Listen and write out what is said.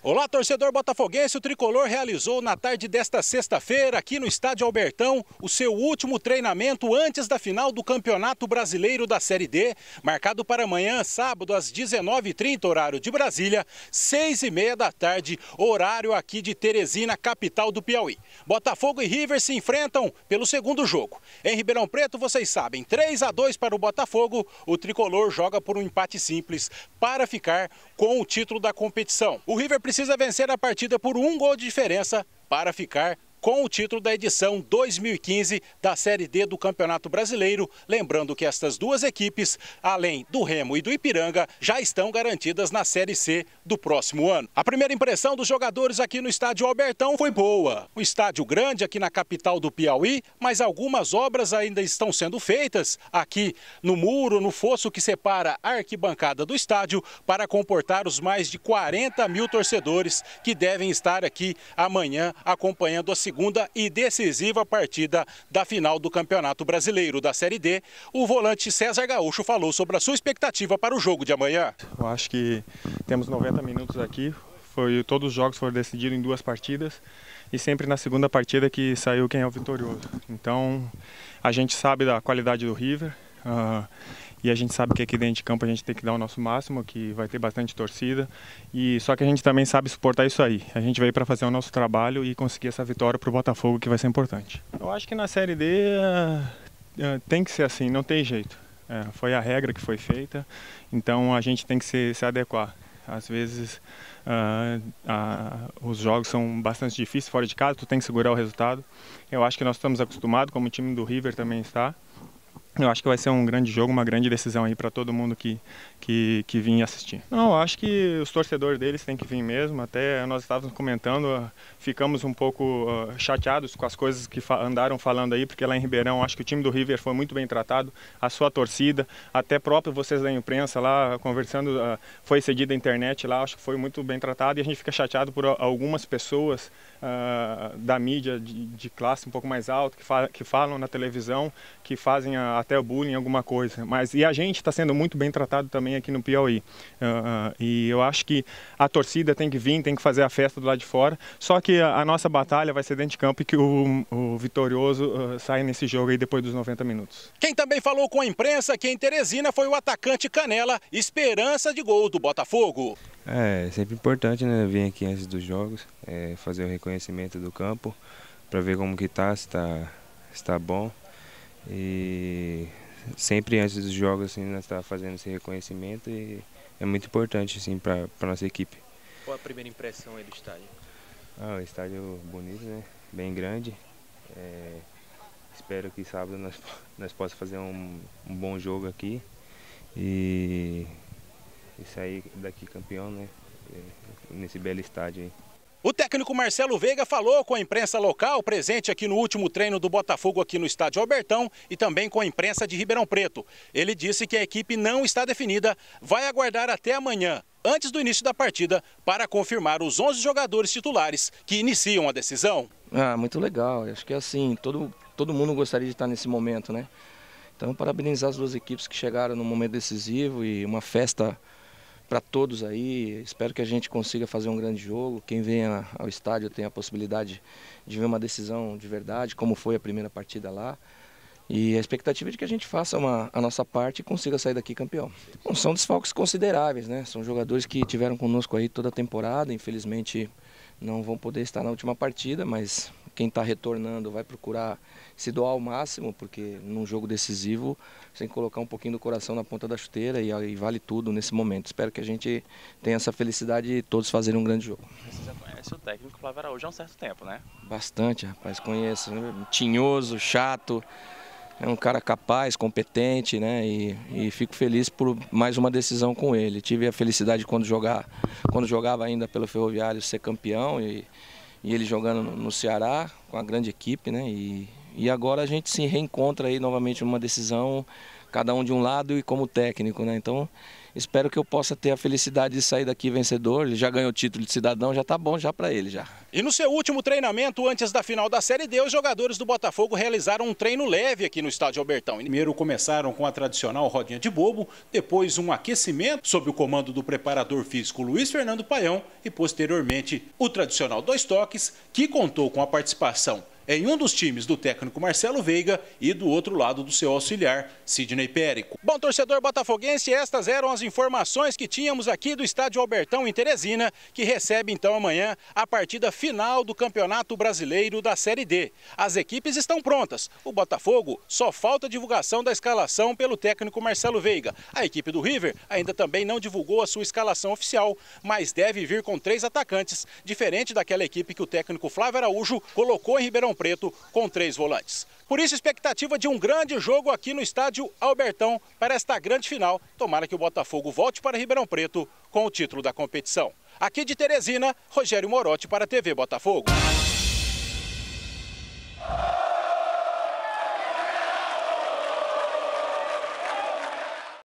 Olá, torcedor botafoguense. O tricolor realizou na tarde desta sexta-feira, aqui no Estádio Albertão, o seu último treinamento antes da final do Campeonato Brasileiro da Série D, marcado para amanhã, sábado, às 19h30, horário de Brasília, 6h30 da tarde, horário aqui de Teresina, capital do Piauí. Botafogo e River se enfrentam pelo segundo jogo. Em Ribeirão Preto, vocês sabem, 3 a 2 para o Botafogo, o tricolor joga por um empate simples para ficar com o título da competição. O River precisa vencer a partida por um gol de diferença para ficar com o título da edição 2015 da Série D do Campeonato Brasileiro. Lembrando que estas duas equipes, além do Remo e do Ipiranga, já estão garantidas na Série C do próximo ano. A primeira impressão dos jogadores aqui no estádio Albertão foi boa. Um estádio grande aqui na capital do Piauí, mas algumas obras ainda estão sendo feitas aqui no muro, no fosso que separa a arquibancada do estádio para comportar os mais de 40 mil torcedores que devem estar aqui amanhã acompanhando a segunda e decisiva partida da final do Campeonato Brasileiro da Série D, o volante César Gaúcho falou sobre a sua expectativa para o jogo de amanhã. Eu acho que temos 90 minutos aqui, foi, todos os jogos foram decididos em duas partidas e sempre na segunda partida que saiu quem é o vitorioso. Então a gente sabe da qualidade do River, uh, e a gente sabe que aqui dentro de campo a gente tem que dar o nosso máximo, que vai ter bastante torcida. E só que a gente também sabe suportar isso aí. A gente veio para fazer o nosso trabalho e conseguir essa vitória para o Botafogo, que vai ser importante. Eu acho que na Série D uh, tem que ser assim, não tem jeito. É, foi a regra que foi feita, então a gente tem que se, se adequar. Às vezes uh, uh, os jogos são bastante difíceis fora de casa, tu tem que segurar o resultado. Eu acho que nós estamos acostumados, como o time do River também está, eu acho que vai ser um grande jogo, uma grande decisão aí para todo mundo que, que, que vir assistir. Não, acho que os torcedores deles têm que vir mesmo. Até nós estávamos comentando, ficamos um pouco chateados com as coisas que andaram falando aí, porque lá em Ribeirão acho que o time do River foi muito bem tratado, a sua torcida, até próprio vocês da imprensa lá conversando, ah, foi cedida a internet lá, acho que foi muito bem tratado e a gente fica chateado por algumas pessoas ah, da mídia de, classe um pouco mais alta que, que falam na televisão, que fazem a até o bullying, alguma coisa. Mas e a gente está sendo muito bem tratado também aqui no Piauí. Uh, uh, e eu acho que a torcida tem que vir, tem que fazer a festa do lado de fora. Só que a, a nossa batalha vai ser dentro de campo e que o, o vitorioso uh, sai nesse jogo aí depois dos 90 minutos. Quem também falou com a imprensa que em Teresina foi o atacante Canela, esperança de gol do Botafogo. É, é sempre importante né, vir aqui antes dos jogos, é, fazer o reconhecimento do campo, para ver como que tá, se está tá bom. E sempre antes dos jogos assim, nós estávamos fazendo esse reconhecimento e é muito importante assim, para a nossa equipe. Qual a primeira impressão aí do estádio? Ah, o estádio bonito, né? bem grande. É, espero que sábado nós, nós possamos fazer um, um bom jogo aqui e, e sair daqui campeão né? É, nesse belo estádio aí. O técnico Marcelo Veiga falou com a imprensa local, presente aqui no último treino do Botafogo aqui no estádio Albertão e também com a imprensa de Ribeirão Preto. Ele disse que a equipe não está definida, vai aguardar até amanhã, antes do início da partida, para confirmar os 11 jogadores titulares que iniciam a decisão. Ah, muito legal. Acho que é assim, todo, todo mundo gostaria de estar nesse momento, né? Então, parabenizar as duas equipes que chegaram no momento decisivo e uma festa para todos aí. Espero que a gente consiga fazer um grande jogo. Quem venha ao estádio tem a possibilidade de ver uma decisão de verdade, como foi a primeira partida lá. E a expectativa é de que a gente faça uma, a nossa parte e consiga sair daqui campeão. Bom, são desfalques consideráveis, né? São jogadores que tiveram conosco aí toda a temporada, infelizmente não vão poder estar na última partida, mas quem está retornando vai procurar se doar ao máximo, porque num jogo decisivo você tem que colocar um pouquinho do coração na ponta da chuteira e, e vale tudo nesse momento. Espero que a gente tenha essa felicidade de todos fazerem um grande jogo. Você já conhece o técnico Flávio Araújo há um certo tempo, né? Bastante, rapaz, conheço. Né? Tinhoso, chato é um cara capaz, competente, né? E, e, fico feliz por mais uma decisão com ele. Tive a felicidade quando jogar, quando jogava ainda pelo Ferroviário ser campeão e e ele jogando no Ceará com a grande equipe, né? E, e agora a gente se reencontra aí novamente numa decisão, cada um de um lado e como técnico, né? Então espero que eu possa ter a felicidade de sair daqui vencedor. Ele já ganhou o título de cidadão, já tá bom já para ele já. E no seu último treinamento antes da final da Série D, os jogadores do Botafogo realizaram um treino leve aqui no estádio Albertão. Primeiro começaram com a tradicional rodinha de bobo, depois um aquecimento sob o comando do preparador físico Luiz Fernando Paião e posteriormente o tradicional dois toques, que contou com a participação em um dos times do técnico Marcelo Veiga e do outro lado do seu auxiliar, Sidney Périco. Bom, torcedor botafoguense, estas eram as informações que tínhamos aqui do estádio Albertão em Teresina, que recebe então amanhã a partida final do Campeonato Brasileiro da Série D. As equipes estão prontas. O Botafogo só falta divulgação da escalação pelo técnico Marcelo Veiga. A equipe do River ainda também não divulgou a sua escalação oficial, mas deve vir com três atacantes, diferente daquela equipe que o técnico Flávio Araújo colocou em Ribeirão Preto com três volantes. Por isso, expectativa de um grande jogo aqui no estádio Albertão para esta grande final. Tomara que o Botafogo volte para Ribeirão Preto com o título da competição. Aqui de Teresina, Rogério Morote para a TV Botafogo.